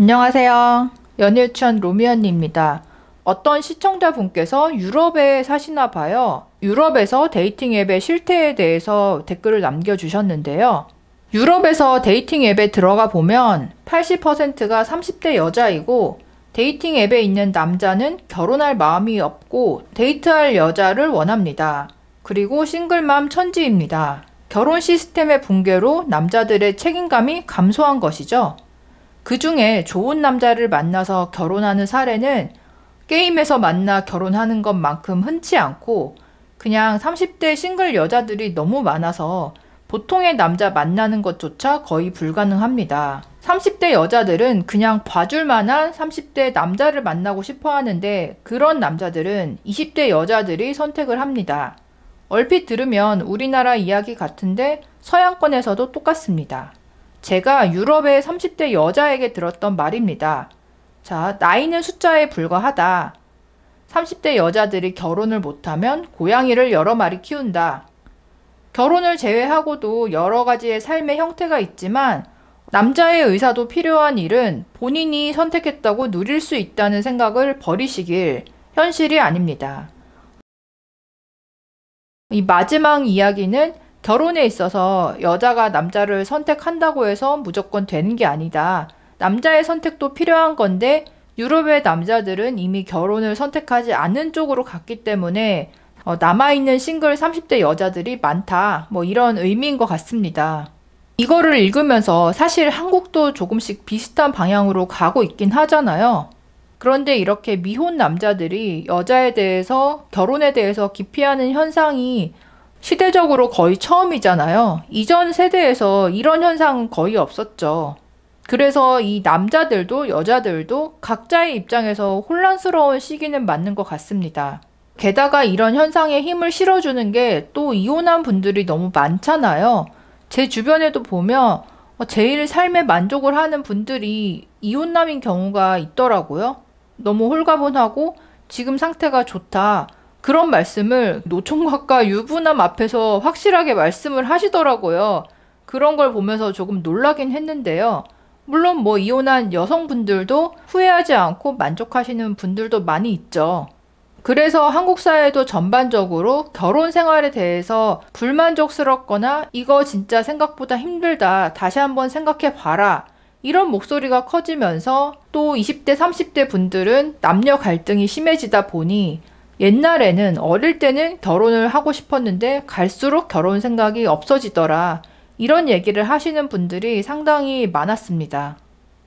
안녕하세요. 연일천 로미언입니다. 어떤 시청자분께서 유럽에 사시나 봐요. 유럽에서 데이팅 앱의 실태에 대해서 댓글을 남겨주셨는데요. 유럽에서 데이팅 앱에 들어가 보면 80%가 30대 여자이고 데이팅 앱에 있는 남자는 결혼할 마음이 없고 데이트할 여자를 원합니다. 그리고 싱글맘 천지입니다. 결혼 시스템의 붕괴로 남자들의 책임감이 감소한 것이죠. 그 중에 좋은 남자를 만나서 결혼하는 사례는 게임에서 만나 결혼하는 것만큼 흔치 않고 그냥 30대 싱글 여자들이 너무 많아서 보통의 남자 만나는 것조차 거의 불가능합니다. 30대 여자들은 그냥 봐줄 만한 30대 남자를 만나고 싶어 하는데 그런 남자들은 20대 여자들이 선택을 합니다. 얼핏 들으면 우리나라 이야기 같은데 서양권에서도 똑같습니다. 제가 유럽의 30대 여자에게 들었던 말입니다. 자, 나이는 숫자에 불과하다. 30대 여자들이 결혼을 못하면 고양이를 여러 마리 키운다. 결혼을 제외하고도 여러 가지의 삶의 형태가 있지만 남자의 의사도 필요한 일은 본인이 선택했다고 누릴 수 있다는 생각을 버리시길 현실이 아닙니다. 이 마지막 이야기는 결혼에 있어서 여자가 남자를 선택한다고 해서 무조건 되는 게 아니다. 남자의 선택도 필요한 건데 유럽의 남자들은 이미 결혼을 선택하지 않는 쪽으로 갔기 때문에 어, 남아있는 싱글 30대 여자들이 많다. 뭐 이런 의미인 것 같습니다. 이거를 읽으면서 사실 한국도 조금씩 비슷한 방향으로 가고 있긴 하잖아요. 그런데 이렇게 미혼 남자들이 여자에 대해서 결혼에 대해서 기피하는 현상이 시대적으로 거의 처음이잖아요. 이전 세대에서 이런 현상은 거의 없었죠. 그래서 이 남자들도 여자들도 각자의 입장에서 혼란스러운 시기는 맞는 것 같습니다. 게다가 이런 현상에 힘을 실어주는 게 또 이혼한 분들이 너무 많잖아요. 제 주변에도 보면 어, 제일 삶에 만족을 하는 분들이 이혼남인 경우가 있더라고요. 너무 홀가분하고 지금 상태가 좋다. 그런 말씀을 노총각과 유부남 앞에서 확실하게 말씀을 하시더라고요. 그런 걸 보면서 조금 놀라긴 했는데요. 물론 뭐 이혼한 여성분들도 후회하지 않고 만족하시는 분들도 많이 있죠. 그래서 한국 사회도 전반적으로 결혼 생활에 대해서 불만족스럽거나 이거 진짜 생각보다 힘들다. 다시 한번 생각해 봐라. 이런 목소리가 커지면서 또 20대, 30대 분들은 남녀 갈등이 심해지다 보니 옛날에는 어릴 때는 결혼을 하고 싶었는데 갈수록 결혼 생각이 없어지더라. 이런 얘기를 하시는 분들이 상당히 많았습니다.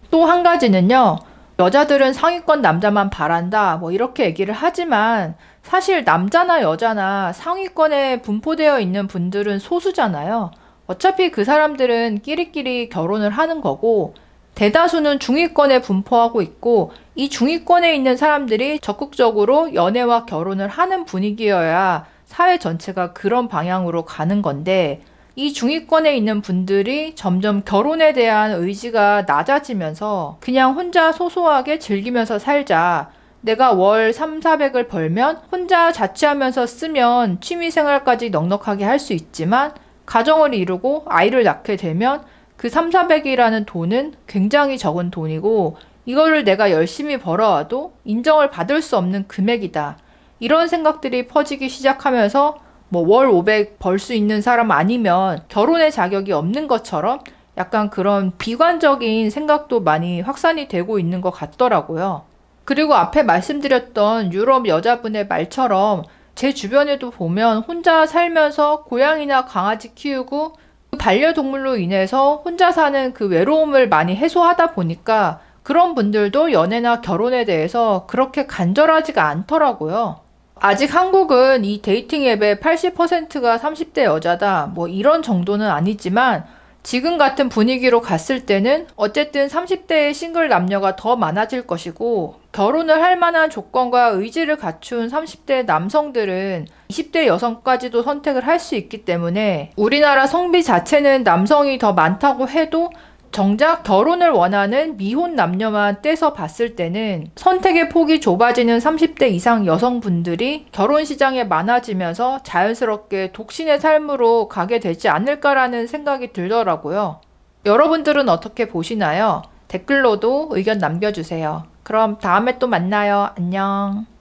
또 한 가지는요. 여자들은 상위권 남자만 바란다. 뭐 이렇게 얘기를 하지만 사실 남자나 여자나 상위권에 분포되어 있는 분들은 소수잖아요. 어차피 그 사람들은 끼리끼리 결혼을 하는 거고 대다수는 중위권에 분포하고 있고 이 중위권에 있는 사람들이 적극적으로 연애와 결혼을 하는 분위기여야 사회 전체가 그런 방향으로 가는 건데 이 중위권에 있는 분들이 점점 결혼에 대한 의지가 낮아지면서 그냥 혼자 소소하게 즐기면서 살자. 내가 월 3, 400을 벌면 혼자 자취하면서 쓰면 취미생활까지 넉넉하게 할 수 있지만 가정을 이루고 아이를 낳게 되면 그 3, 400이라는 돈은 굉장히 적은 돈이고 이거를 내가 열심히 벌어와도 인정을 받을 수 없는 금액이다. 이런 생각들이 퍼지기 시작하면서 뭐월 500 벌 수 있는 사람 아니면 결혼의 자격이 없는 것처럼 약간 그런 비관적인 생각도 많이 확산이 되고 있는 것 같더라고요. 그리고 앞에 말씀드렸던 유럽 여자분의 말처럼 제 주변에도 보면 혼자 살면서 고양이나 강아지 키우고 그 반려동물로 인해서 혼자 사는 그 외로움을 많이 해소하다 보니까 그런 분들도 연애나 결혼에 대해서 그렇게 간절하지가 않더라고요. 아직 한국은 이 데이팅 앱의 80%가 30대 여자다 뭐 이런 정도는 아니지만 지금 같은 분위기로 갔을 때는 어쨌든 30대의 싱글 남녀가 더 많아질 것이고 결혼을 할 만한 조건과 의지를 갖춘 30대 남성들은 20대 여성까지도 선택을 할 수 있기 때문에 우리나라 성비 자체는 남성이 더 많다고 해도 정작 결혼을 원하는 미혼 남녀만 떼서 봤을 때는 선택의 폭이 좁아지는 30대 이상 여성분들이 결혼 시장에 많아지면서 자연스럽게 독신의 삶으로 가게 되지 않을까라는 생각이 들더라고요. 여러분들은 어떻게 보시나요? 댓글로도 의견 남겨주세요. 그럼 다음에 또 만나요. 안녕.